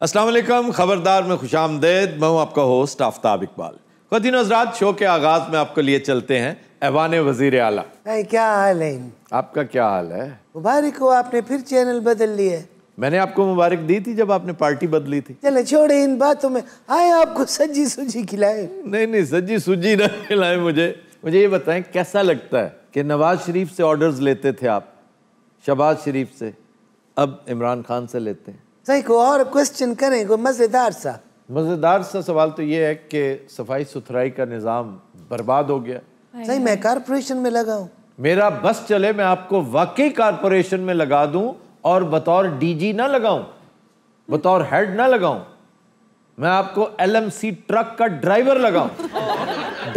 असलम खबरदार में खुश आमदेद मैं हूँ आपका होस्ट आफ्ताब इकबाल खुदी नजरात शो के आगाज में आपको लिए चलते हैं ऐवान वजीर आला क्या हाल है आपका क्या हाल है मुबारक हो आपने फिर चैनल बदल लिया मैंने आपको मुबारक दी थी जब आपने पार्टी बदली थी चले छोड़े इन बातों में आए आपको सज्जी सूजी खिलाए नहीं नहीं सज्जी सूजी ना खिलाए मुझे मुझे ये बताएं कैसा लगता है कि नवाज शरीफ से ऑर्डर्स लेते थे आप शबाज शरीफ से अब इमरान खान से लेते हैं सही को और क्वेश्चन करें कोई मज़ेदार सा मज़ेदार सा सवाल तो ये है कि सफाई सुथराई का निज़ाम बर्बाद हो गया सही मैं कारपोरेशन में लगा हूँ मेरा बस चले मैं आपको वाकई कारपोरेशन में लगा दूं और बतौर डीजी ना लगाऊं बतौर हेड ना लगाऊं मैं आपको एलएमसी ट्रक का ड्राइवर लगाऊं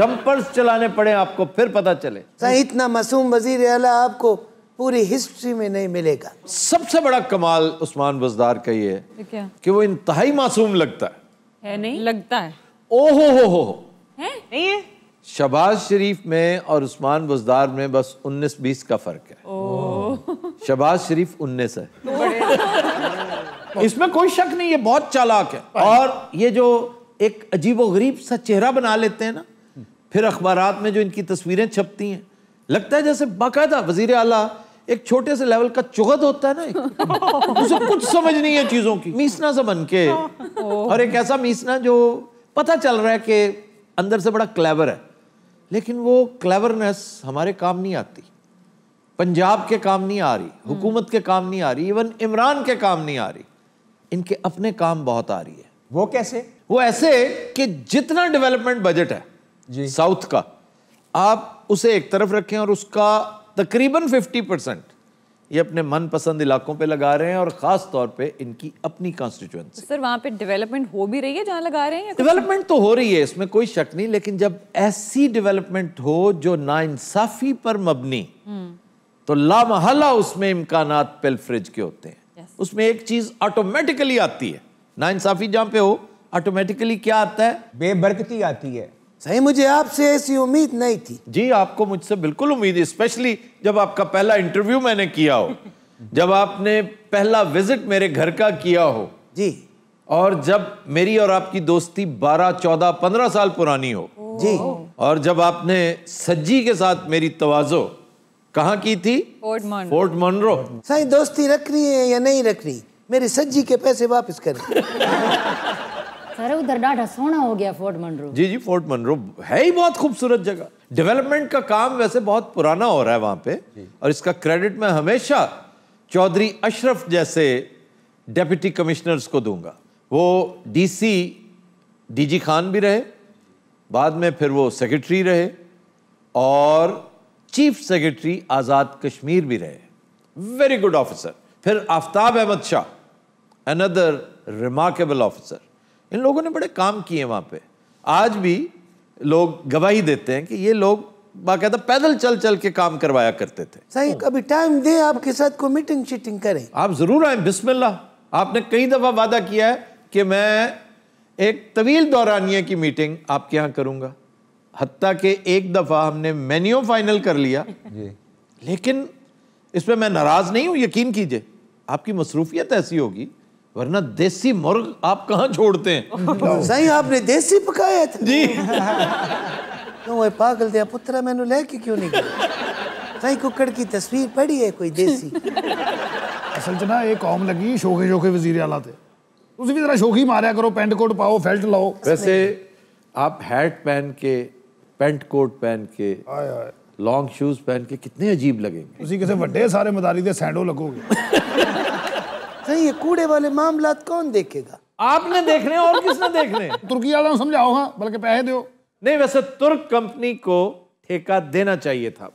डंपर्स चलाने पड़े आपको फिर पता चले सही इतना मासूम वजीर आला आपको पूरी हिस्ट्री में नहीं मिलेगा सबसे बड़ा कमाल उस्मान बजदार का ये है क्या? कि वो इंतहाई मासूम लगता है है नहीं लगता है ओ हो हो हो है? नहीं है शबाज शरीफ में और उस्मान बजदार में बस 19-20 का फर्क है शबाज शरीफ 19 है तो इसमें कोई शक नहीं है बहुत चालाक है और ये जो एक अजीब गरीब सा चेहरा बना लेते हैं ना फिर अखबार में जो इनकी तस्वीरें छपती हैं लगता है जैसे बाकायदा वजीर अला एक छोटे से लेवल का चुगत होता है ना उसे कुछ समझ नहीं है चीजों की मीसना सा बन के और एक ऐसा मीसना जो पता चल रहा है कि अंदर से बड़ा क्लेवर है लेकिन वो क्लेवरनेस हमारे काम नहीं आती पंजाब के काम नहीं आ रही हम्म। हुकूमत के काम नहीं आ रही इवन इमरान के काम नहीं आ रही इनके अपने काम बहुत आ रही है वो कैसे वो ऐसे कि जितना डेवलपमेंट बजट है साउथ का आप उसे एक तरफ रखें और उसका तकरीबन 50 परसेंट ये अपने मनपसंद इलाकों पे लगा रहे हैं और खास तौर पे इनकी अपनी कॉन्स्टिट्यूएंसी सर वहाँ पे डेवलपमेंट हो भी रही है जहाँ लगा रहे हैं डेवलपमेंट तो हो रही है इसमें कोई शक नहीं लेकिन जब ऐसी डेवलपमेंट हो जो नाइंसाफी पर मबनी हम्म। तो लामहला उसमें इम्कान पेलफ्रिज के होते हैं उसमें एक चीज ऑटोमेटिकली आती है ना इंसाफी जहां पे हो ऑटोमेटिकली क्या आता है बेबरकती आती है सही मुझे आपसे ऐसी उम्मीद नहीं थी जी आपको मुझसे बिल्कुल उम्मीद स्पेशली जब आपका पहला इंटरव्यू मैंने किया हो जब आपने पहला विजिट मेरे घर का किया हो जी और जब मेरी और आपकी दोस्ती 12, 14, 15 साल पुरानी हो जी और जब आपने सज्जी के साथ मेरी तवाजो कहाँ की थी फोर्ट मनरो सही दोस्ती रखनी है या नहीं रखनी मेरी सज्जी के पैसे वापस कर सर उधर डाढ़ा सोना हो गया फोर्ट मनरो जी जी फोर्ट मनरो है ही बहुत खूबसूरत जगह डेवलपमेंट का काम वैसे बहुत पुराना हो रहा है वहां पे और इसका क्रेडिट मैं हमेशा चौधरी अशरफ जैसे डेप्यूटी कमिश्नर्स को दूंगा वो डीसी डीजी खान भी रहे बाद में फिर वो सेक्रेटरी रहे और चीफ सेक्रेटरी आज़ाद कश्मीर भी रहे वेरी गुड ऑफिसर फिर Aftab Ahmad Shah another remarkable officer इन लोगों ने बड़े काम किए वहाँ पे आज भी लोग गवाही देते हैं कि ये लोग बाकायदा पैदल चल चल के काम करवाया करते थे सही कभी टाइम दे आपके साथ को मीटिंग शीटिंग करें आप जरूर आए बिस्मिल्लाह आपने कई दफ़ा वादा किया है कि मैं एक तवील दौरानिया की मीटिंग आपके यहाँ करूँगा हती के एक दफ़ा हमने मेन्यू फाइनल कर लिया लेकिन इस पर मैं नाराज़ नहीं हूँ यकीन कीजिए आपकी मसरूफियत ऐसी होगी वरना देसी मुर्ग आप कहाँ छोड़ते हैं सही आपने देसी पकाया था जी तो वो पागल दिया पुत्रा मैंने लेके क्यों नहीं गया सही कुकड़ की तस्वीर पड़ी है कोई देसी असल च ना एक कौम लगी शोखे शोखे वजीर आला थे उसी भी ਜਰਾ ਸ਼ੋਖੀ ਮਾਰਿਆ करो पेंट कोट पाओ फेल्ट लाओ वैसे आप हैट पहन के पेंट कोट पहन के लॉन्ग शूज पहन के कितने अजीब लगेंगे उसी के से वे सारे मदारी दे सैंडो लगोगे नहीं ये कूड़े वाले मामला कौन देखेगा आपने देखने और किसने देखने तुर्की वालों समझाओ बल्कि पैसे दो नहीं वैसे तुर्क कंपनी को ठेका देना चाहिए था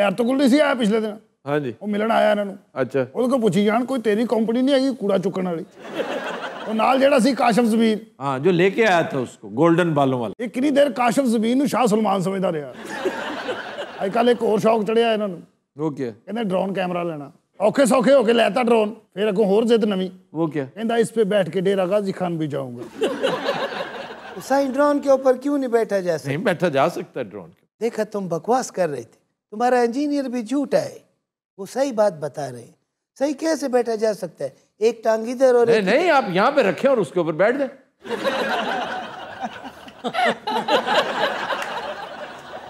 यार तो कुल नहीं आया पिछले दिन हाँ जी वो मिलन आया इन्हों अच्छा उनको पूछी जान कोई तेरी कंपनी नहीं हैगी कूड़ा चुकन वाली ਉਹ ਨਾਲ ਜਿਹੜਾ ਸੀ ਕਾਸ਼ਫ ਜ਼ਮੀਰ ਹਾਂ ਜੋ ਲੈ ਕੇ ਆਇਆ ਥਾ ਉਸਕੋ 골ਡਨ ਬਾਲੋਂ ਵਾਲਾ ਇਹ ਕਿੰਨੀ ਦੇਰ ਕਾਸ਼ਫ ਜ਼ਮੀਰ ਨੂੰ ਸ਼ਾਹ ਸੁਲਮਾਨ ਸਮਝਦਾ ਰਿਹਾ ਅੱਜ ਕੱਲ ਇੱਕ ਹੋਰ ਸ਼ੌਕ ਚੜਿਆ ਇਹਨਾਂ ਨੂੰ ਔਖੇ ਸੌਖੇ ਹੋ ਕੇ ड्रोन फिर अगो होर जिद नवी वो क्या ਕੀ इस पे बैठ के डेरा गाजी खान भी जाऊंगा ਜਾਊਂਗਾ साईं ड्रोन के ऊपर क्यों नहीं बैठा जा सकता नहीं बैठा जा सकता ड्रोन के देखा तुम बकवास कर रहे थे तुम्हारा इंजीनियर भी झूठ है वो सही बात बता रहे हैं सही कैसे बैठा जा सकता है एक टांग इधर और नहीं, नहीं आप यहाँ पे रखे और उसके ऊपर बैठ जाए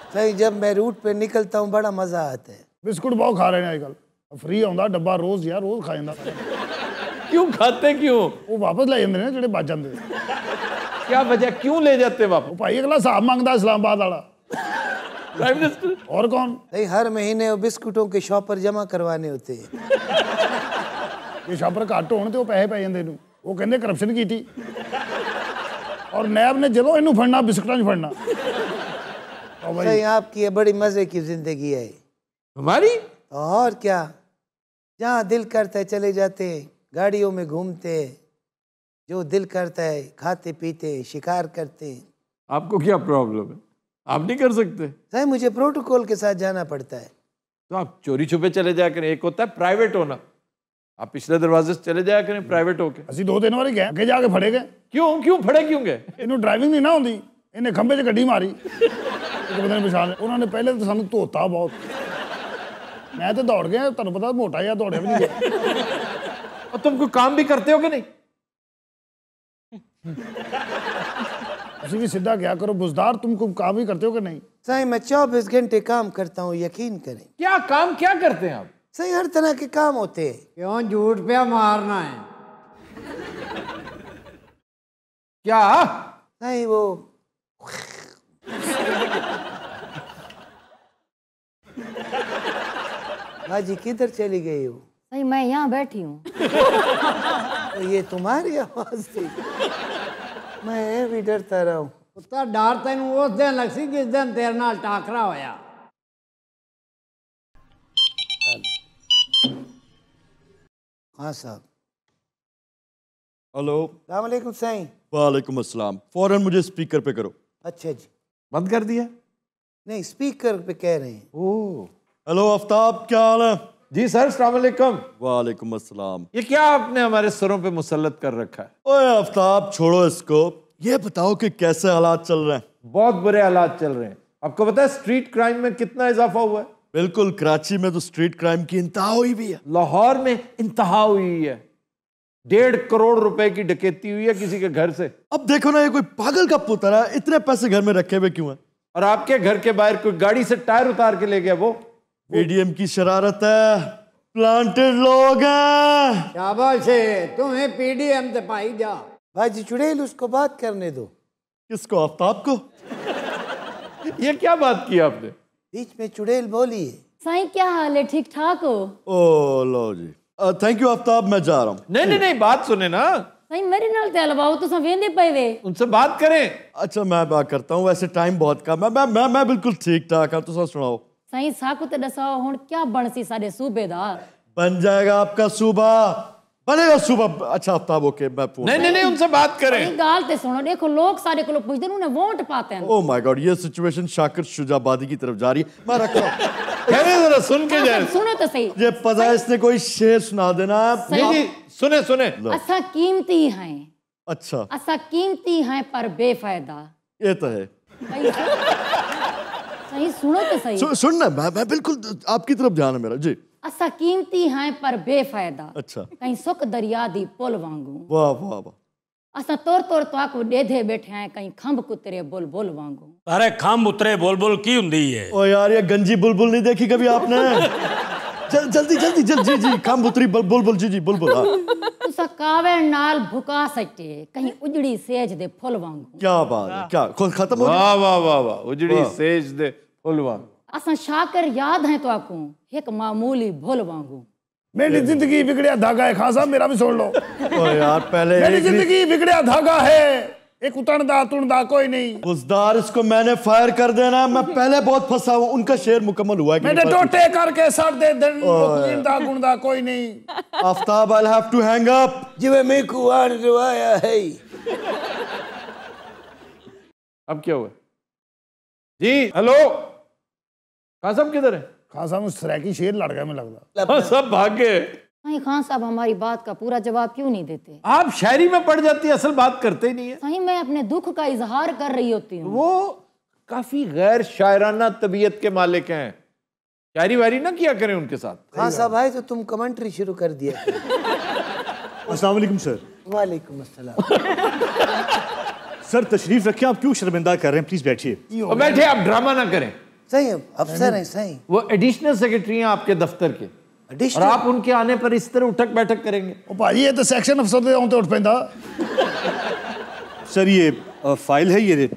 सही जब मैं रूट पे निकलता हूँ बड़ा मजा आता है बिस्कुट बहुत खा रहे हैं आजकल ਫ੍ਰੀ ਆਉਂਦਾ ਡੱਬਾ ਰੋਜ਼ ਯਾਰ ਰੋਜ਼ ਖਾ ਜਾਂਦਾ क्यों खाते क्यों ਉਹ ਵਾਪਸ ਲੈ ਜਾਂਦੇ ਨੇ ਜਿਹੜੇ ਬਚ ਜਾਂਦੇ क्या वजह क्यों ले जाते वापस ਉਹ ਭਾਈ ਅਗਲਾ ਹਿਸਾਬ ਮੰਗਦਾ ਇਸਲਾਮਾਬਾਦ ਵਾਲਾ प्राइम मिनिस्टर और कौन नहीं हर महीने वो बिस्कुटों के शॉपर जमा करवाने होते हैं ये शॉपर ਘੱਟ ਹੋਣ ਤੇ ਉਹ ਪੈਸੇ ਪੈ ਜਾਂਦੇ ਨੂੰ ਉਹ ਕਹਿੰਦੇ ਕਰਪਸ਼ਨ ਕੀਤੀ और नैब ने ਜਦੋਂ ਇਹਨੂੰ ਫੜਨਾ ਬਿਸਕਟਾਂ 'ਚ ਫੜਨਾ तो भाई आपकी ये बड़ी मजे की जिंदगी है हमारी और क्या जहाँ दिल करता है चले जाते गाड़ियों में घूमते जो दिल करता है खाते पीते शिकार करते आपको क्या प्रॉब्लम है आप नहीं कर सकते सर मुझे प्रोटोकॉल के साथ जाना पड़ता है तो आप चोरी छुपे चले जाया करें एक होता है प्राइवेट होना आप पिछले दरवाजे से चले जाया करें प्राइवेट होके असी दो दिन वाले गए अगे जाके फड़े गए क्यों क्यों फड़े क्यों गए इन्होंने ड्राइविंग नहीं ना होती इन्हें खंबे से गड्डी मारी तो पता नहीं पछाने उन्होंने पहले तो ਪਹਿਲੇ धोता बहुत मैं तो दौड़ गया ਤੁਹਾਨੂੰ पता मोटा ਜਿਹਾ दौड़े भी नहीं और तुम कोई काम भी करते हो कि नहीं ਅਸੀਂ ਵੀ ਸਿੱਧਾ ਕਿਹਾ ਕਰੋ ਬੁਜ਼ਦਾਰ तुम कोई काम ही करते हो कि नहीं सही मैं चौबीस घंटे काम करता हूँ यकीन करें क्या काम क्या करते हैं आप सही हर तरह के काम होते हैं क्यों झूठ पे मारना है क्या साईं वो बाजी किधर चली गई हो नहीं मैं यहाँ बैठी हूँ तो ये तुम्हारी आवाज थी मैं भी डरता रहा हूँ उसका डर तेन उस दिन लगसी जिस दिन तेरे नाल टाकरा होया हाँ साहब हेलो सलामकुम साईं वालेकुम अस्सलाम फौरन मुझे स्पीकर पे करो अच्छा जी बंद कर दिया नहीं स्पीकर पे कह रहे हैं ओह हेलो आफ्ताब क्या हाल है जी सर सलामकुम वालेकुम अस्सलाम ये क्या आपने हमारे सरों पे मुसलत कर रखा है ओए आफ्ताब छोड़ो इसको ये बताओ कि कैसे हालात चल रहे हैं बहुत बुरे हालात चल रहे हैं आपको पता है स्ट्रीट क्राइम में कितना इजाफा हुआ है बिल्कुल कराची में तो स्ट्रीट क्राइम की इंतहा हुई भी है लाहौर में इंतहा हुई है डेढ़ करोड़ रुपए की डकैती हुई है किसी के घर से अब देखो ना ये कोई पागल का पुत्र इतने पैसे घर में रखे हुए क्यों है और आपके घर के बाहर कोई गाड़ी से टायर उतार के ले गया वो एडीएम e की शरारत है प्लांटेड लोग हैं शाबाश है तुम्हें पीडीएम से पाई जा भाई जी चुड़ैल उसको बात करने दो किसको आफ्ताब को ये क्या बात की आपने बीच में चुड़ैल बोली है साईं क्या हाल है ठीक ठाक हो ओ लो जी थैंक यू आफ्ताब मैं जा रहा हूँ नहीं नहीं नहीं बात सुने ना नहीं मेरे नाल ते अलावा तो सब वेंदे पए वे उनसे बात करें अच्छा मैं बात करता हूँ वैसे टाइम बहुत कम है मैं मैं मैं बिल्कुल ठीक ठाक हूं तुसा सुनाओ साईं साकू ते दसाओ हुन क्या बनसी साडे सूबेदार बन जाएगा आपका सूबा बनेगा सुबह अच्छा हफ्ता वो के मैं पूछ नहीं नहीं नहीं उनसे बात करें नहीं गाल ते सुनो देखो लोग सारे को लोग दे उन्हें वोट पाते हैं ओह माय गॉड ये सिचुएशन शाकिर शुजाबादी की तरफ जा रही है मैं रख रहा हूं जरा सुन के हाँ, जाए हाँ, सुनो तो सही ये पता है इसने कोई शेर सुना देना नहीं नहीं सुने सुने असा कीमती है अच्छा असा कीमती है पर बेफायदा ये तो है नहीं सुनो तो सही सु, सुनना मैं मैं बिल्कुल आपकी तरफ ध्यान है मेरा जी असा कीमती हैं पर बेफायदा अच्छा कहीं सुख दरिया दी पुल वांगू वाह वाह वाह असा तोर तोर तो आको डेधे बैठे हैं कहीं खंभ कुतरे बुलबुल वांगू अरे खंभ उतरे बुलबुल की हुंदी है ओ यार ये गंजी बुलबुल नहीं देखी कभी आपने जल, जल्दी जल्दी जल्दी जी जी खंभ उतरी बुलबुल बोल जी जी बुलबुल हां तुसा कावे नाल भुका सटे कहीं उजड़ी सेज दे फूल वांगू क्या बात है क्या खत्म हो गया वाह वाह वाह वाह उजड़ी सेज दे हुलवा असा शाकर याद है तो आपको एक मामूली भूल वांगू मेरी जिंदगी बिगड़िया धागा है खासा मेरा भी सुन लो ओ यार पहले मेरी जिंदगी बिगड़िया धागा है एक उतरदा तुरदा कोई नहीं उसदार इसको मैंने फायर कर देना मैं पहले बहुत फंसा हूँ उनका शेर मुकम्मल हुआ है मैंने टोटे करके सर दे दिन गुंदा गुंदा कोई नहीं Aftab I have to hang up जिवे मैं कुआन रवाया है अब क्या हुआ जी हेलो खासम किधर है कासम की शेर लड़ में लग रहा सब भाग गए नहीं खान साहब हमारी बात का पूरा जवाब क्यों नहीं देते आप शायरी में पड़ जाती है असल बात करते ही नहीं है सही मैं अपने दुख का इजहार कर रही होती हूँ वो काफी गैर शायराना तबीयत के मालिक हैं शायरी वायरी ना किया करें उनके साथ खान साहब आए तो तुम कमेंट्री शुरू कर दिया असलम सर वालेकुम सर तशरीफ रखें आप क्यों शर्मिंदा कर रहे हैं प्लीज बैठिए बैठिए आप ड्रामा ना करें सही अफसर हैं सही वो एडिशनल सेक्रेटरी हैं आपके दफ्तर के और आप उनके आने पर इस तरह उठक बैठक करेंगे ओ भाई ये तो सेक्शन अफसर ਦੇ ਆਉਂ तो उठ ਪੈਂਦਾ सर ये फाइल है ये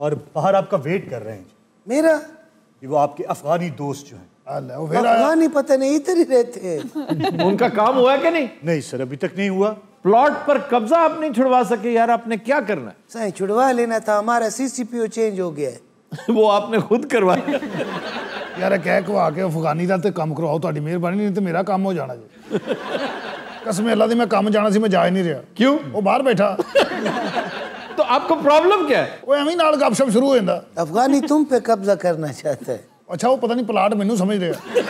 और बाहर आपका वेट कर रहे हैं मेरा ये वो आपके अफगानी दोस्त जो हैं अफगानी पता नहीं इधर ही रहते हैं उनका काम हुआ कि नहीं नहीं सर अभी तक नहीं हुआ प्लॉट पर कब्जा आप नहीं छुड़वा सके यार आपने क्या करना है छुड़वा लेना था हमारा सीसीपीओ चेंज हो गया है वो आपने खुद करवाया यार कह कवा के अफगानी का तो कम करवाओ थोड़ी मेहरबानी नहीं तो मेरा काम हो जाना जी कसम अल्लाह दी मैं काम जाना सी मैं जा ही नहीं रहा क्यों वो बाहर बैठा तो आपको प्रॉब्लम क्या है वो एवं नाल गपशप शुरू हो जाता अफगानी तुम पे कब्जा करना चाहता है अच्छा वो पता नहीं प्लाट मैनू समझ रहा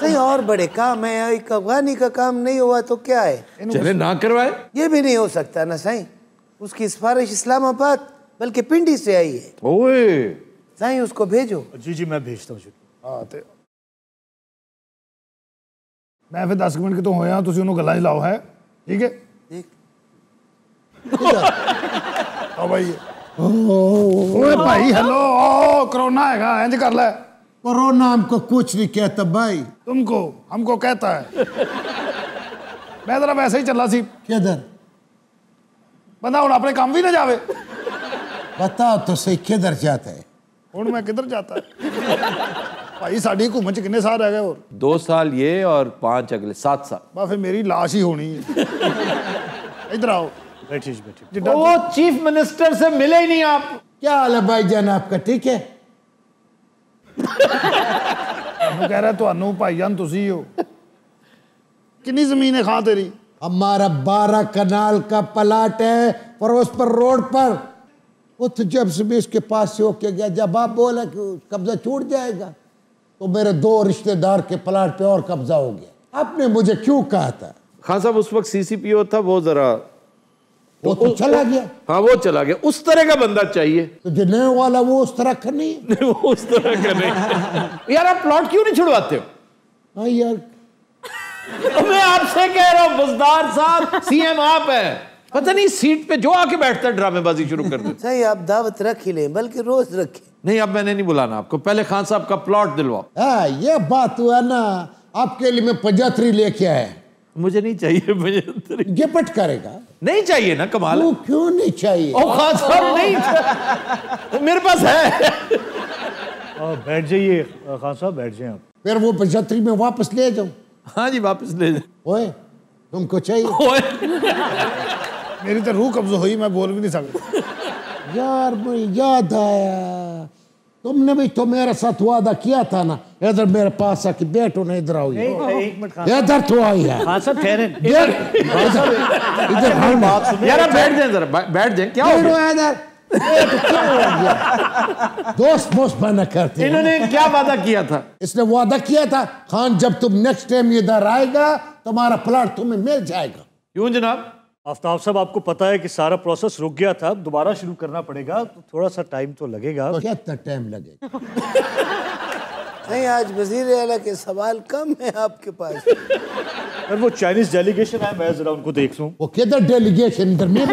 कहीं और बड़े काम है एक अफगानी का काम नहीं हुआ तो क्या है चले ना करवाए ये भी नहीं हो सकता ना साईं उसकी सिफारिश इस्लामाबाद बल्कि पिंडी से आई है ओए जाए उसको भेजो जी जी मैं भेजता हूँ हाँ तो मैं फिर दस मिनट ਕਿਤੋਂ ਹੋਇਆ ਤੁਸੀਂ ਉਹਨੂੰ ਗੱਲਾਂ 'ਚ ਲਾਓ ਹੈ ਠੀਕ ਹੈ ਠੀਕ ਆ ਭਾਈ ਓਏ ਭਾਈ ਹੈਲੋ कोरोना हैगा इंज कर ले कोरोना हमको कुछ नहीं कहता भाई तुमको हमको कहता है मैं जरा वैसे ही चला सी किधर बंदा हूं अपने काम भी ना जावे बताओ तो सही किधर जाता है हूँ मैं किधर जाता भाई साड़ी घूम च किन्ने साल रह गए और दो साल ये और पांच अगले सात साल बस फिर मेरी लाश ही होनी है इधर आओ बैठिए वो चीफ मिनिस्टर से मिले ही नहीं आप क्या हाल है भाई जान आपका ठीक है कह रहा ਤੁਹਾਨੂੰ भाई जान तुम हो कि जमीन है खां तेरी हमारा बारह कनाल का प्लाट है परोस पर रोड पर उस तो जब से इसके पास से होके गया जब आप बोला कि कब्जा छूट जाएगा तो मेरे दो रिश्तेदार के प्लाट पे और कब्जा हो गया आपने मुझे क्यों कहा था खान साहब उस वक्त सीसीपीओ था वो जरा वो तो, चला गया हाँ वो चला गया उस तरह का बंदा चाहिए तो जो नए वाला वो उस तरह का नहीं वो उस तरह का नहीं यार आप प्लॉट क्यों नहीं छुड़वाते हो हाँ यार तो मैं आपसे कह रहा हूँ बुजदार साहब सीएम आप है पता नहीं सीट पे जो आके बैठता है ड्रामेबाजी शुरू कर देता सही आप दावत रख ही लें बल्कि रोज रखे नहीं अब मैंने नहीं बुलाना आपको पहले खान साहब का प्लॉट दिलवाओ हाँ, ये बात हुआ ना आपके लिए मैं पजात्री लेके आया मुझे नहीं चाहिए मुझे गिपट करेगा नहीं चाहिए ना कमाल वो क्यों नहीं चाहिए ओ खान साहब नहीं मेरे पास है बैठ जाइए खान साहब बैठ जाए आप फिर वो पचहत्तरी में वापस ले जाऊ हाँ जी वापस ले जाओ ओए तुमको चाहिए मेरी तो रूह कब्ज हुई मैं बोल भी नहीं सकता यार मुझे याद आया तुमने भी तो मेरे साथ वादा किया था ना इधर मेरे पास आके बैठो ना इधर आओ इधर तो आई है इधर दोस्त बना करते इन्होंने क्या वादा किया था इसने वादा किया था खान जब तुम नेक्स्ट टाइम इधर आएगा तुम्हारा प्लाट तुम्हें मिल जाएगा क्यों जनाब आफ्ताब साहब आपको पता है कि सारा प्रोसेस रुक गया था अब दोबारा शुरू करना पड़ेगा तो थोड़ा सा टाइम तो लगेगा तो क्या टाइम लगेगा नहीं आज वजीर अला के सवाल कम है आपके पास सर वो चाइनीज डेलीगेशन है मैं जरा उनको देख लूँ वो किधर डेलीगेशन में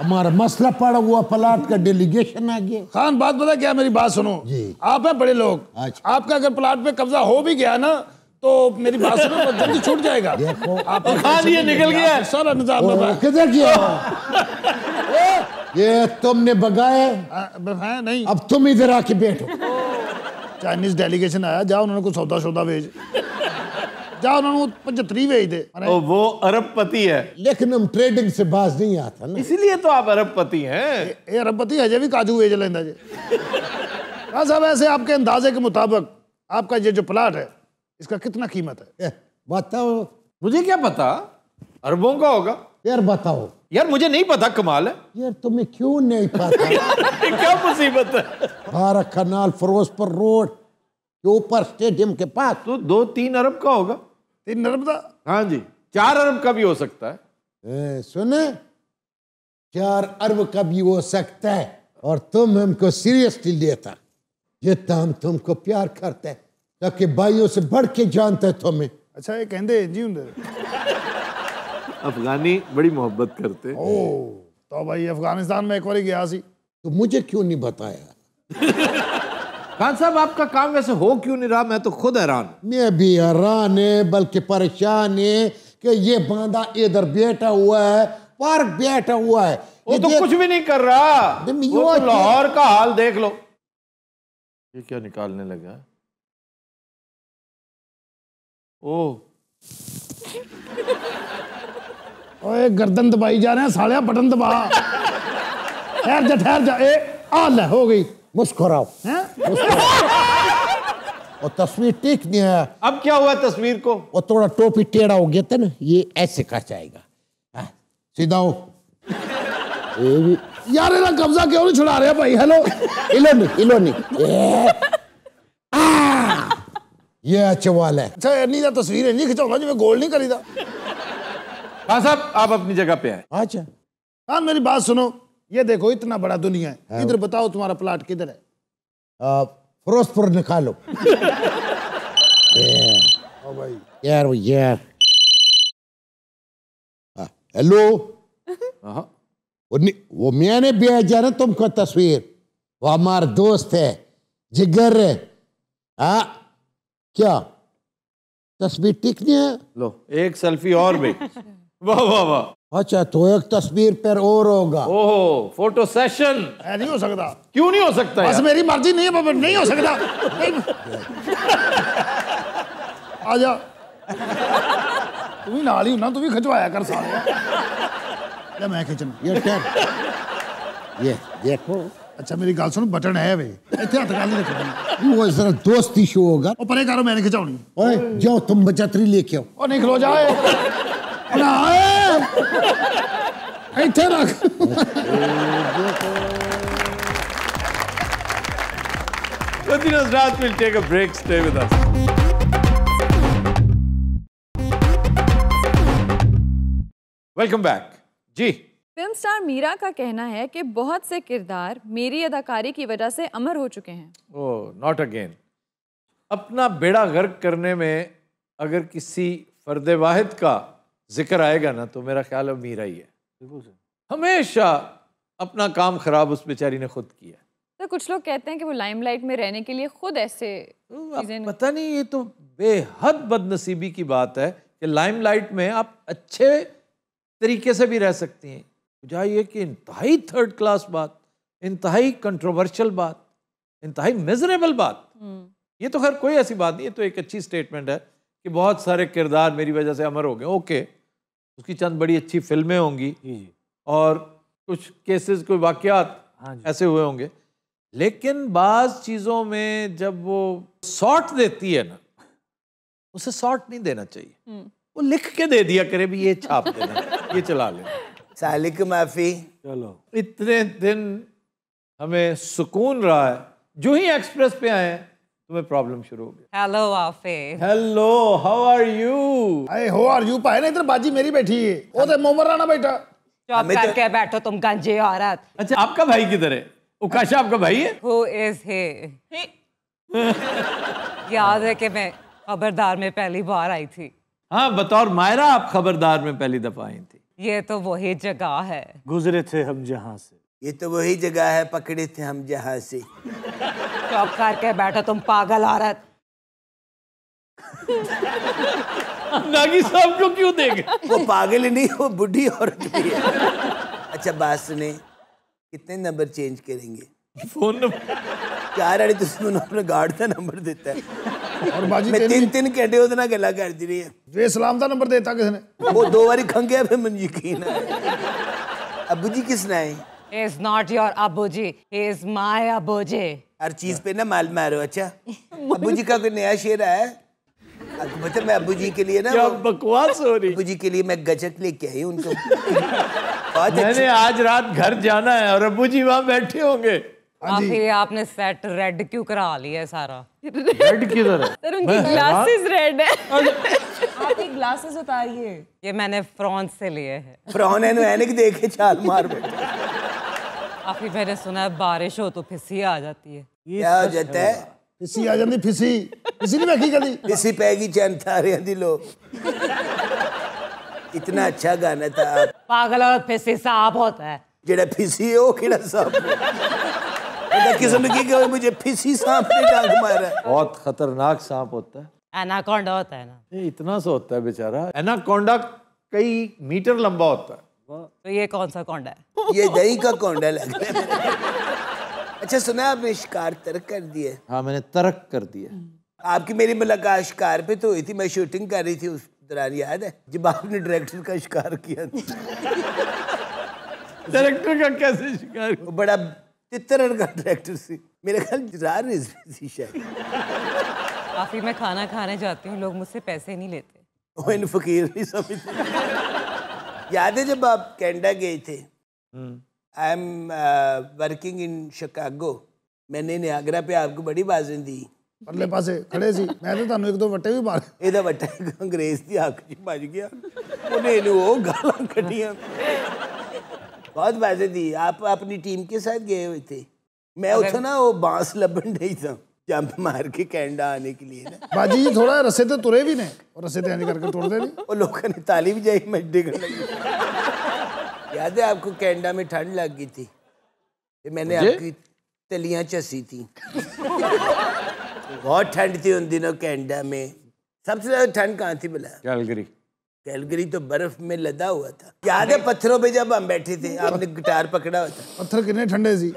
हमारा मसला पड़ा हुआ प्लाट का डेलीगेशन आ गया खान बात बता क्या मेरी बात सुनो जी आप है बड़े लोग अच्छा। आपका अगर प्लाट पे कब्जा हो भी गया ना तो मेरी बात सुनो जल्दी छूट जाएगा आप खा हाँ, लिए निकल गया सर निजाम किधर किया ये तुमने बगाए हाँ, नहीं अब तुम इधर आके बैठो चाइनीज डेलीगेशन आया जाओ उन्होंने कुछ सौदा सौदा भेज जाओ उन्होंने पचहत्तरी भेज दे ओ, वो अरबपति है लेकिन हम ट्रेडिंग से बाज नहीं आता ना इसलिए तो आप अरबपति हैं ये अरबपति है भी काजू भेज लेंदा जी हाँ साहब ऐसे आपके अंदाजे के मुताबिक आपका ये जो प्लाट है इसका कितना कीमत है बताओ मुझे क्या पता अरबों का होगा यार बताओ यार मुझे नहीं पता कमाल है यार तुम्हें क्यों नहीं पता क्या मुसीबत है भारत कनाल फरोजपुर रोड के ऊपर स्टेडियम के पास तो दो तीन अरब का होगा तीन अरब का हाँ जी चार अरब का भी हो सकता है सुने चार अरब का भी हो सकता है और तुम हमको सीरियसली लेता जितना हम तुमको प्यार करते हैं ताकि ਬਾਈਓ से बढ़ के जानते ਹੈ ਤੁਮੇ ਅੱਛਾ ਇਹ ਕਹਿੰਦੇ ਇੰਜ ਹੀ ਹੁੰਦੇ ਅਫਗਾਨੀ ਬੜੀ ਮੁਹੱਬਤ ਕਰਤੇ ਓ तो भाई अफगानिस्तान में एक बार गया सी तो मुझे क्यों नहीं बताया खान साहब आपका काम वैसे हो क्यों नहीं रहा मैं तो खुद हैरान मैं भी हैरान है बल्कि परेशान है कि ये बांदा इधर बैठा हुआ है पार्क बैठा हुआ है वो तो कुछ भी नहीं कर रहा तो लाहौर का हाल देख लो ये क्या निकालने लगा है ओह ओए गर्दन दबाई जा रहे हैं सालिया बटन दबा ठहर जा ठहर जा ए आ हो गई मुस्कुराओ और तस्वीर ठीक नहीं है अब क्या हुआ तस्वीर को वो थोड़ा टोपी टेढ़ा हो गया था ना ये ऐसे कर जाएगा सीधा हो यार इला कब्जा क्यों नहीं छुड़ा रहे भाई हेलो इलो नहीं इलो नहीं ये अचवाल है अच्छा नहीं तस्वीर है नहीं खिंचाऊंगा जी मैं गोल नहीं हाँ साहब आप अपनी जगह पे आए हाँ, अच्छा हाँ मेरी बात सुनो ये देखो इतना बड़ा दुनिया है हाँ। इधर बताओ तुम्हारा प्लाट किधर है फिरोजपुर निकालो यार वो यार हाँ, हेलो वो, वो मैंने भेजा ना तुमको तस्वीर वो हमारा दोस्त है जिगर है हाँ क्या तस्वीर टिकनी है लो एक सेल्फी और भी वाह वाह वाह अच्छा तो एक तस्वीर पर और होगा ओहो फोटो सेशन है नहीं हो सकता क्यों नहीं हो सकता बस मेरी मर्जी नहीं है नहीं हो सकता आ जा तू भी नाली ना तू भी खिंचवाया कर सारे ले मैं खिंचना ये ये देखो ਅੱਛਾ ਮੇਰੀ ਗੱਲ ਸੁਣ ਬਟਨ ਹੈ ਵੇ ਇੱਥੇ ਹੱਥ ਗੱਲ ਰੱਖੋ ਉਹ ਜ਼ਰਾ ਦੋਸਤੀ ਸ਼ੋ ਹੋਗਾ ਉਹ ਪਰੇ ਕਰੋ ਮੈਂ ਨਹੀਂ ਖਿਚਾਉਣੀ ਓਏ ਜਾਓ ਤੁਮ ਬਚਤਰੀ ਲੈ ਕੇ ਆਓ ਉਹ ਨਹੀਂ ਖਲੋ ਜਾਏ ਨਾ ਇੱਥੇ ਰੱਖ Continuous Rath will take a break. Stay with us. Welcome back. Ji. Film star Meera का कहना है कि बहुत से किरदार मेरी अदाकारी की वजह से अमर हो चुके हैं ओ नॉट अगेन अपना बेड़ा गर्क करने में अगर किसी फर्द वाहिद का जिक्र आएगा ना तो मेरा ख्याल है मीरा ही है हमेशा अपना काम खराब उस बेचारी ने खुद किया तो कुछ लोग कहते हैं कि वो लाइमलाइट में रहने के लिए खुद ऐसे पता नहीं ये तो बेहद बदनसीबी की बात है कि लाइमलाइट में आप अच्छे तरीके से भी रह सकती हैं ये कि इंतहाई थर्ड क्लास बात इंतहाई कंट्रोवर्शियल बात इंतहाई मेजरेबल बात हम्म। ये तो खैर कोई ऐसी बात नहीं है तो एक अच्छी स्टेटमेंट है कि बहुत सारे किरदार मेरी वजह से अमर हो गए ओके उसकी चंद बड़ी अच्छी फिल्में होंगी और कुछ केसेस कोई वाक़ात हाँ ऐसे हुए होंगे लेकिन बाज चीज़ों में जब वो शॉर्ट देती है ना उसे शॉर्ट नहीं देना चाहिए हम्म। वो लिख के दे दिया करे भी ये छाप देना ये चला लेना सालिक माफी चलो इतने दिन हमें सुकून रहा है जो ही एक्सप्रेस पे आए तुम्हें प्रॉब्लम शुरू हो गई hello Afif hello how are you I how are you पाए ना इधर बाजी मेरी बैठी है ओ तो मोमर राणा बैठा चुप तो- करके बैठो तुम गंजे औरत अच्छा आपका भाई किधर है उकाश आपका भाई है हु इज ही याद है कि मैं खबरदार में पहली बार आई थी हाँ बतौर मायरा आप खबरदार में पहली दफा आई थी ये तो वही जगह है गुजरे थे हम जहाँ से ये तो वही जगह है पकड़े थे हम जहाँ से चौप के बैठो तुम पागल औरत नागी साहब को क्यों देंगे वो पागल नहीं वो बुढ़ी औरत भी है अच्छा बात सुने कितने नंबर चेंज करेंगे फोन नंबर चार अड़े तो अपने गार्ड का नंबर देता है और बाजी मैं तीन तीन ਘੰਟੇ ਉਹਦੇ ਨਾਲ ਗੱਲਾਂ ਕਰਦੀ ਰਹੀ ਜੇ ਇਸਲਾਮ ਦਾ ਨੰਬਰ ਦੇਤਾ ਕਿਸੇ ਨੇ ਉਹ ਦੋ ਵਾਰੀ ਖੰਗਿਆ ਫਿਰ ਮੈਨੂੰ ਯਕੀਨ ਆਇਆ ਅਬੂ ਜੀ ਕਿਸ ਨੇ ਹੈ is not your abuji he is my abuji हर चीज पे ना माल मारो अच्छा अबू जी का कोई नया शेर आया मतलब मैं अबू जी के लिए ना बकवास हो रही अबू जी के लिए मैं गजक लेके आई उनको मैंने आज रात घर जाना है और अबू जी वहाँ बैठे होंगे हाँ आखिर आपने सेट रेड क्यों करा लिया है सारा रेड किधर है सर उनकी ग्लासेस हाँ। रेड है आपकी ग्लासेस उतारिए ये मैंने फ्रॉन से लिए हैं फ्रॉन है एनिक देखे चाल मार बैठे आखिर मैंने सुना है बारिश हो तो फिसी आ जाती है क्या हो जाता है फिसी आ जाती फिसी फिसी नहीं बैठी कभी फिसी पैगी ਗਈ रे ਦੀ लो इतना अच्छा गाना था पागल और फिसी ਸਾਫ होता है जेड़ा फिसी हो किड़ा ਸਾਫ किस्म की कि मुझे फिसी सांप ने डांग मारा बहुत खतरनाक सांप होता है एनाकोंडा होता है ना इतना सा होता है बेचारा एनाकोंडा कई मीटर लंबा होता है तो ये कौन सा कोंडा है ये दही का कोंडा लग रहा है अच्छा सुना आपने शिकार तर्क कर दिए हाँ मैंने तर्क कर दिया आपकी मेरी मुलाकात शिकार पे तो हुई थी मैं शूटिंग कर रही थी उस दौरान याद है जब आपने डायरेक्टर का शिकार किया था डायरेक्टर का कैसे शिकार बड़ा चित्तरन का डायरेक्टर से मेरा ख्याल काफ़ी मैं खाना खाने जाती हूँ लोग मुझसे पैसे नहीं लेते इन फकीर नहीं समझते याद है जब आप कैनेडा गए थे I am working in Chicago मैंने नियागरा पे आपको बड़ी बाजें दी ਪਰਲੇ ਪਾਸੇ ਖੜੇ ਸੀ ਮੈਂ ਤਾਂ ਤੁਹਾਨੂੰ ਇੱਕ ਦੋ ਵੱਟੇ ਵੀ ਮਾਰੇ ਇਹਦਾ ਵੱਟਾ ਅੰਗਰੇਜ਼ ਦੀ ਅੱਖ 'ਚ ਵੱਜ ਗਿਆ ਉਹਨੇ ਇਹਨੂੰ ਉਹ ਗਾਲਾਂ ਕੱਢੀਆਂ बहुत पैसे दिए आप अपनी टीम के साथ गए हुए थे मैं अगर... उठा ना वो बांस लबन नहीं था जंप मार के कैंडा आने के लिए ना बाजी जी थोड़ा रस्से तो तुरे भी नहीं और रस्से तो करके तोड़ दे और लोगों ने ताली भी जाई मैं डिगने याद है आपको कैंडा में ठंड लग गई थी तो मैंने आपकी तलियां चसी थी बहुत ठंड थी उन दिनों कैनेडा में सबसे ज्यादा ठंड कहाँ थी बोला कैलगरी कैलगरी तो बर्फ में लदा हुआ था याद है पत्थरों पे जब हम बैठे थे आपने गिटार पकड़ा हुआ था पत्थर कितने ठंडे जी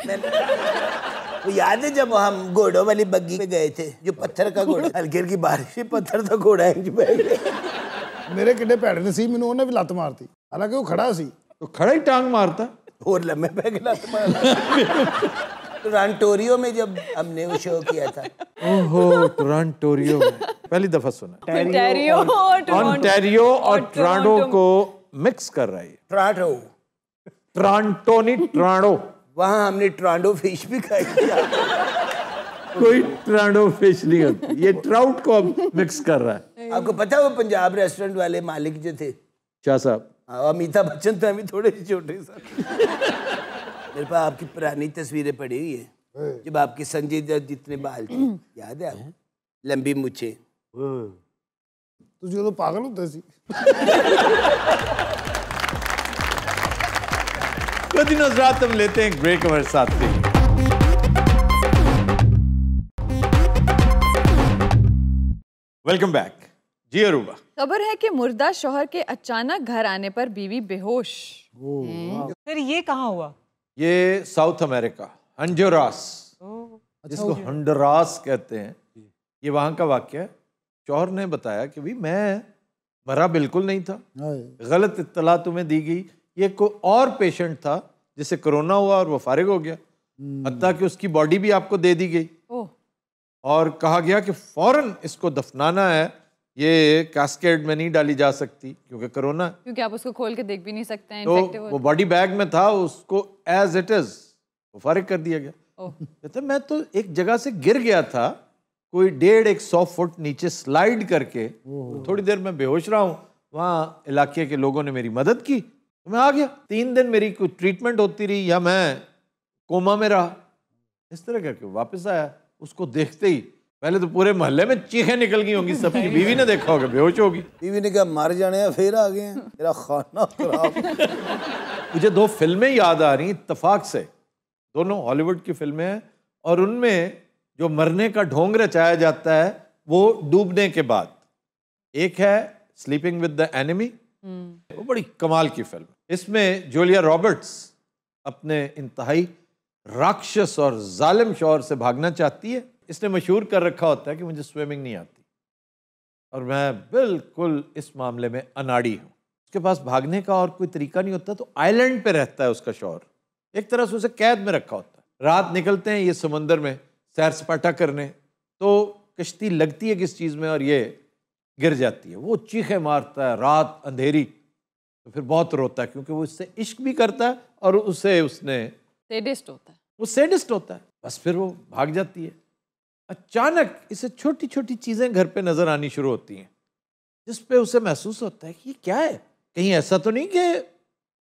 वो याद है जब हम घोड़ों वाली बग्गी में गए थे जो पत्थर का घोड़ा हल्केर की बारिश पत्थर तो घोड़ा है मेरे किडे भैड़ ने सी मैंने भी लत मारती हालांकि वो खड़ा सी तो खड़ा ही टांग मारता और लम्बे पै के लत मारता तो टोरंटोरियो में जब हमने वो शो किया था ओहो टोरंटोरियो तो में पहली दफा सुना ऑन्टेरियो और ट्रांडो को मिक्स कर रहा है ट्रांडो ट्रांटोनी ट्रांडो वहां हमने ट्रांडो फिश भी खाई कोई ट्रांडो फिश नहीं होती ये ट्राउट को मिक्स कर रहा है आपको पता वो पंजाब रेस्टोरेंट वाले मालिक जो थे शाह साहब हाँ, अमिताभ बच्चन तो अभी थोड़े छोटे सर मेरे पास आपकी पुरानी तस्वीरें पड़ी हुई है हाँ। जब आपके संजय दत्त जितने बाल थे याद है आपको लंबी मुछे हम्म। तो पागल होते हैं ब्रेक हमारे साथ वेलकम बैक जी अरुबा खबर है कि मुर्दा शोहर के अचानक घर आने पर बीवी बेहोश फिर ये कहाँ हुआ ये साउथ अमेरिका अच्छा हंडोरास जिसको हंडरास कहते हैं ये वहां का वाक्य है चौहर ने बताया कि भाई मैं मरा बिल्कुल नहीं था गलत इतला तुम्हें दी गई ये कोई और पेशेंट था जिसे कोरोना हुआ और वो फारिग हो गया हम्म। हती कि उसकी बॉडी भी आपको दे दी गई और कहा गया कि फौरन इसको दफनाना है ये कैस्केड में नहीं डाली जा सकती क्योंकि कोरोना क्योंकि आप उसको खोल के देख भी नहीं सकते हैं तो वो बॉडी बैग में था उसको एज इट इज वो फारिग कर दिया गया कहते मैं तो एक जगह से गिर गया था कोई डेढ़ एक सौ फुट नीचे स्लाइड करके थोड़ी देर में बेहोश रहा हूँ वहाँ इलाके के लोगों ने मेरी मदद की तो मैं आ गया तीन दिन मेरी कोई ट्रीटमेंट होती रही या मैं कोमा में रहा इस तरह करके वापस आया उसको देखते ही पहले तो पूरे मोहल्ले में चीखें निकल गई होंगी सबकी बीवी ने देखा होगा बेहोश होगी बीवी ने कहा मर जाने फिर आ गए मेरा खाना खराब मुझे दो फिल्में याद आ रही इतफाक से दोनों हॉलीवुड की फिल्में हैं और उनमें जो मरने का ढोंग रचाया जाता है वो डूबने के बाद एक है स्लीपिंग विद द एनिमी वो बड़ी कमाल की फिल्म इसमें जोलिया रॉबर्ट्स अपने इंतहाई राक्षस और जालिम शौर से भागना चाहती है इसने मशहूर कर रखा होता है कि मुझे स्विमिंग नहीं आती और मैं बिल्कुल इस मामले में अनाड़ी हूँ उसके पास भागने का और कोई तरीका नहीं होता तो आइलैंड पे रहता है उसका शौर एक तरह से उसे कैद में रखा होता है रात निकलते हैं ये समंदर में सैर सपाटा करने तो कश्ती लगती है किस चीज़ में और ये गिर जाती है वो चीखे मारता है रात अंधेरी तो फिर बहुत रोता है क्योंकि वो इससे इश्क भी करता है और उसे उसने सेडिस्ट होता है वो सेडिस्ट होता है बस फिर वो भाग जाती है अचानक इसे छोटी छोटी चीज़ें घर पे नज़र आनी शुरू होती हैं जिस पे उसे महसूस होता है कि ये क्या है कहीं ऐसा तो नहीं कि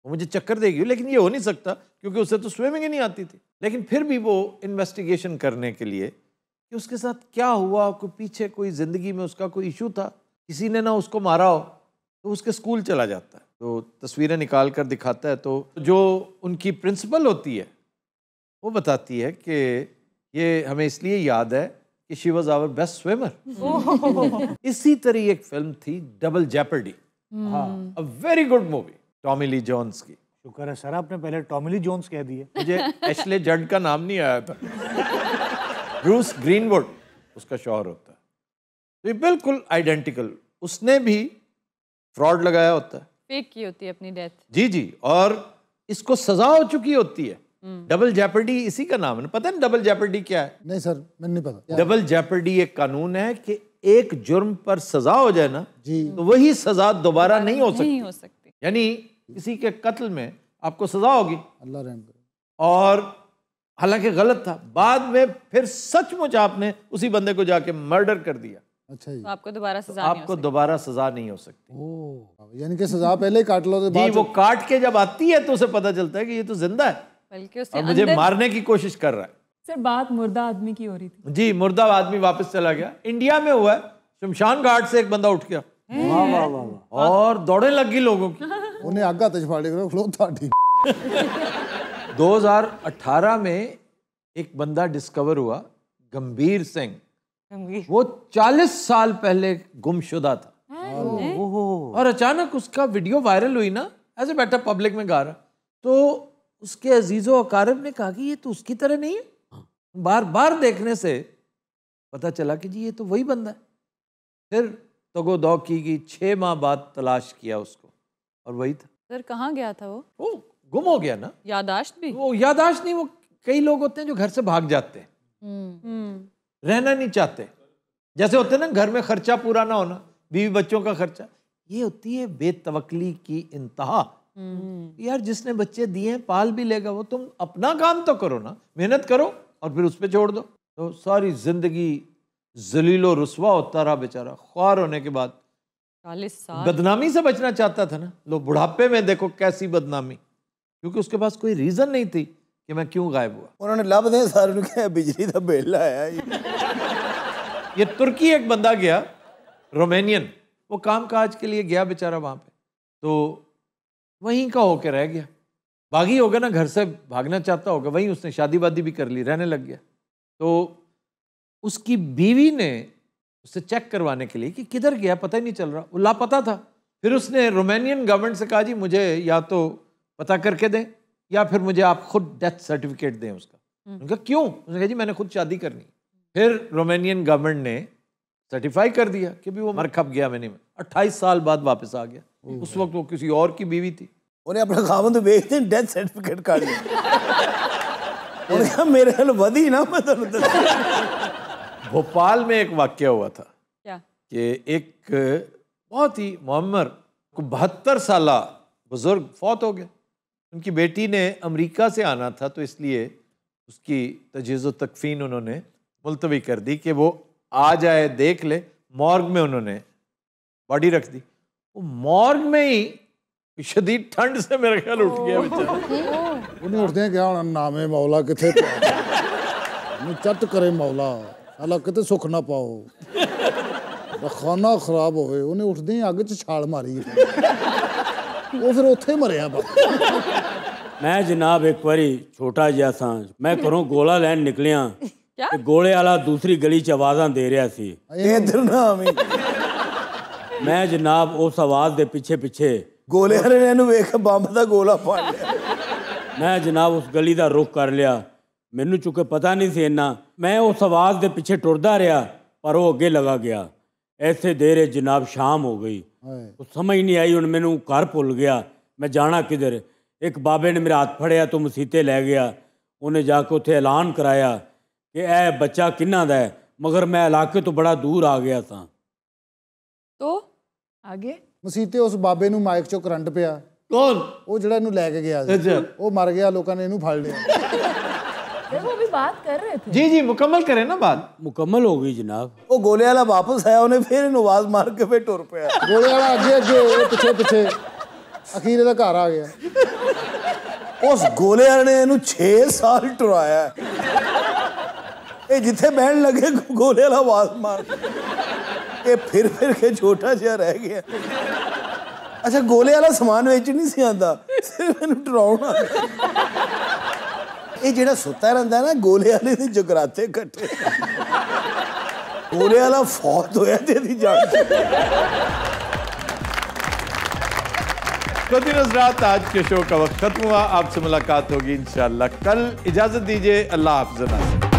वो मुझे चक्कर देगी लेकिन ये हो नहीं सकता क्योंकि उसे तो स्विमिंग ही नहीं आती थी लेकिन फिर भी वो इन्वेस्टिगेशन करने के लिए कि उसके साथ क्या हुआ कोई पीछे कोई ज़िंदगी में उसका कोई इशू था किसी ने ना उसको मारा हो तो उसके स्कूल चला जाता है तो तस्वीरें निकाल कर दिखाता है तो जो उनकी प्रिंसिपल होती है वो बताती है कि ये हमें इसलिए याद है कि she was our best swimmer इसी तरह एक फिल्म थी Double Jeopardy a very good movie Tommy Lee Jones की शुक्र है सर आपने पहले टॉमी ली जोन्स कह दिए मुझे एशले जड का नाम नहीं आया था ब्रूस ग्रीनवुड उसका शोहर होता है तो ये बिल्कुल आइडेंटिकल उसने भी फ्रॉड लगाया होता है फेक की होती है अपनी डेथ जी जी और इसको सजा हो चुकी होती है डबल हम्म। जेपर्डी इसी का नाम है पता है ना डबल जेपर्डी क्या है नहीं सर मैंने नहीं पता डबल जेपर्डी एक कानून है कि एक जुर्म पर सजा हो जाए ना जी तो वही सजा दोबारा नहीं हो सकती नहीं हो सकती यानी किसी के कत्ल में आपको सज़ा होगी अल्लाह रहम करे और हालांकि गलत था बाद में फिर सचमुच आपने उसी बंदे को जाके मर्डर कर दिया अच्छा जी तो आपको दोबारा तो सजा तो आपको दोबारा सजा नहीं हो सकती यानी कि सजा पहले ही काट लो तो जी वो काट के जब आती है तो उसे पता चलता है कि ये तो जिंदा है बल्कि उसे मुझे मारने की कोशिश कर रहा है सर बात मुर्दा आदमी की हो रही थी जी मुर्दा आदमी वापस चला गया इंडिया में हुआ है शमशान घाट से एक बंदा उठ गया वाह वाह वाह और दौड़े लग गई लोगों की उन्हें आगा ਤੇ ਫੜ ਲਿਆ ਖਲੋ 2018 में एक बंदा डिस्कवर हुआ गंभीर सिंह वो 40 साल पहले गुमशुदा था हाँ, और अचानक उसका वीडियो वायरल हुई ना ऐसे बैठा पब्लिक में गा रहा तो उसके अजीजों अकारब ने कहा कि ये तो उसकी तरह नहीं है बार बार देखने से पता चला कि जी ये तो वही बंदा है फिर तगो दौ की गई छः माह बाद तलाश किया उसको और वही था सर कहाँ गया था वो वो गुम हो गया ना यादाश्त भी वो यादाश्त नहीं वो कई लोग होते हैं जो घर से भाग जाते हैं हम्म। हम्म। रहना नहीं चाहते जैसे होते ना घर में खर्चा पूरा ना होना बीवी बच्चों का खर्चा ये होती है बेतवकली की इंतहा हम्म। यार जिसने बच्चे दिए हैं पाल भी लेगा वो तुम अपना काम तो करो ना मेहनत करो और फिर उस पर छोड़ दो तो सारी जिंदगी जलीलो रसवा होता रहा बेचारा ख्वार होने के बाद साल बदनामी से बचना चाहता था ना लोग बुढ़ापे में देखो कैसी बदनामी क्योंकि उसके पास कोई रीज़न नहीं थी कि मैं क्यों गायब हुआ उन्होंने लाभ दे सारे बिजली का बेल आया ये तुर्की एक बंदा गया रोमेनियन वो काम काज के लिए गया बेचारा वहाँ पे तो वहीं का होके रह गया बागी हो गया ना घर से भागना चाहता होगा वहीं उसने शादी वादी भी कर ली रहने लग गया तो उसकी बीवी ने उससे चेक करवाने के लिए कि किधर गया पता ही नहीं चल रहा वो लापता था फिर उसने रोमानियन गवर्नमेंट से कहा जी मुझे या तो पता करके दें या फिर मुझे आप खुद डेथ सर्टिफिकेट दें उसका हम्म। उनका क्यों उसने कहा जी मैंने खुद शादी करनी फिर रोमानियन गवर्नमेंट ने सर्टिफाई कर दिया कि भी वो मर खप गया मैंने में अट्ठाईस साल बाद वापस आ गया उस वक्त वो किसी और की बीवी थी उन्हें अपना खावन तो बेच दें डेथ सर्टिफिकेट का मेरे हल वधी ना मैं तो भोपाल में एक वाक्य हुआ था कि एक बहुत ही मम्मर को बहत्तर साल बुजुर्ग फौत हो गए उनकी बेटी ने अमेरिका से आना था तो इसलिए उसकी तजीज़ तकफीन उन्होंने मुलतवी कर दी कि वो आ जाए देख ले मॉर्ग में उन्होंने बॉडी रख दी वो मॉर्ग में ही शदीद ठंड से मेरा ख्याल उठ गया बेचारा उन्हें उठते हैं क्या नामे मौला कितने चट करे मौला ਹਾਲਾ ਕਿਤੇ ਸੁੱਖ ਨਾ ਪਾਓ ਖਾਣਾ ਖਰਾਬ ਹੋਵੇ ਉਹਨੇ ਉੱਠਦੇ ਹੀ ਅੱਗ 'ਚ ਛਾਲ ਮਾਰੀ ਉਹ ਫਿਰ ਉੱਥੇ ਮਰਿਆ ਬਾ ਮੈਂ ਜਨਾਬ ਇੱਕ ਵਾਰੀ ਛੋਟਾ ਜਿਹਾ ਸਾਂ ਮੈਂ ਘਰੋਂ ਗੋਲਾ ਲੈਣ ਨਿਕਲਿਆ ਤੇ ਗੋਲੇ ਵਾਲਾ ਦੂਸਰੀ ਗਲੀ 'ਚ ਆਵਾਜ਼ਾਂ ਦੇ ਰਿਹਾ ਸੀ ਇਧਰ ਨਾ ਆਵੇਂ ਮੈਂ ਜਨਾਬ ਉਸ ਆਵਾਜ਼ ਦੇ ਪਿੱਛੇ ਪਿੱਛੇ ਗੋਲੇ ਵਾਲੇ ਨੇ ਇਹਨੂੰ ਵੇਖ ਬੰਬ ਦਾ ਗੋਲਾ ਫੜ ਲਿਆ ਮੈਂ ਜਨਾਬ ਉਸ ਗਲੀ ਦਾ ਰੁਖ ਕਰ ਲਿਆ ਮੈਨੂੰ ਚੁੱਕੇ ਪਤਾ ਨਹੀਂ ਸੀ ਇੰਨਾ ਮੈਂ ਉਸ ਆਵਾਜ਼ ਦੇ ਪਿੱਛੇ ਟੁਰਦਾ ਰਿਹਾ ਪਰ ਉਹ ਅੱਗੇ ਲਗਾ ਗਿਆ ਐਸੇ ਦੇਰੇ ਜਨਾਬ ਸ਼ਾਮ ਹੋ ਗਈ ਉਹ ਸਮਝ ਨਹੀਂ ਆਈ ਹੁਣ ਮੈਨੂੰ ਘਰ ਭੁੱਲ ਗਿਆ ਮੈਂ ਜਾਣਾ ਕਿਧਰ ਇੱਕ ਬਾਬੇ ਨੇ ਮੇਰਾ ਹੱਥ ਫੜਿਆ ਤੂੰ ਮਸੀਤੇ ਲੈ ਗਿਆ ਉਹਨੇ ਜਾ ਕੇ ਉੱਥੇ ਐਲਾਨ ਕਰਾਇਆ ਕਿ ਇਹ ਬੱਚਾ ਕਿੰਨਾ ਦਾ ਹੈ ਮਗਰ ਮੈਂ ਇਲਾਕੇ ਤੋਂ ਬੜਾ ਦੂਰ ਆ ਗਿਆ ਸਾਂ ਤੋ ਅੱਗੇ ਮਸੀਤੇ ਉਸ ਬਾਬੇ ਨੂੰ ਮਾਈਕ ਚੋਂ ਕਰੰਟ ਪਿਆ ਕੌਣ ਉਹ ਜਿਹੜਾ ਇਹਨੂੰ ਲੈ ਕੇ ਗਿਆ ਸੀ ਉਹ ਮਰ ਗਿਆ ਲੋਕਾਂ ਨੇ ਇਹਨੂੰ ਫੜ ਲਿਆ जी जी मुकम्मल करें ना बात मुकम्मल हो गई जनाब वो गोले वाला वापस आया उन्हें फिर नवाज मार के फिर टुर पे गोले वाला अगे अगे पीछे पीछे अखीर घर आ गया उस गोले वाले ने छे साल टुराया ये जिथे बहन लगे गोले वाला आवाज मार ये फिर फिर के छोटा जहा रह गया अच्छा गोले वाला समान बेच नहीं सी आता सिर्फ मैं डराउना ये जो सुता रहा ना गोले वाले जगराते कटे गोले वाला फौत हो रात आज के शो का वक्त खत्म हुआ आपसे मुलाकात होगी इंशाल्लाह कल इजाजत दीजिए अल्लाह हाफिज़ ना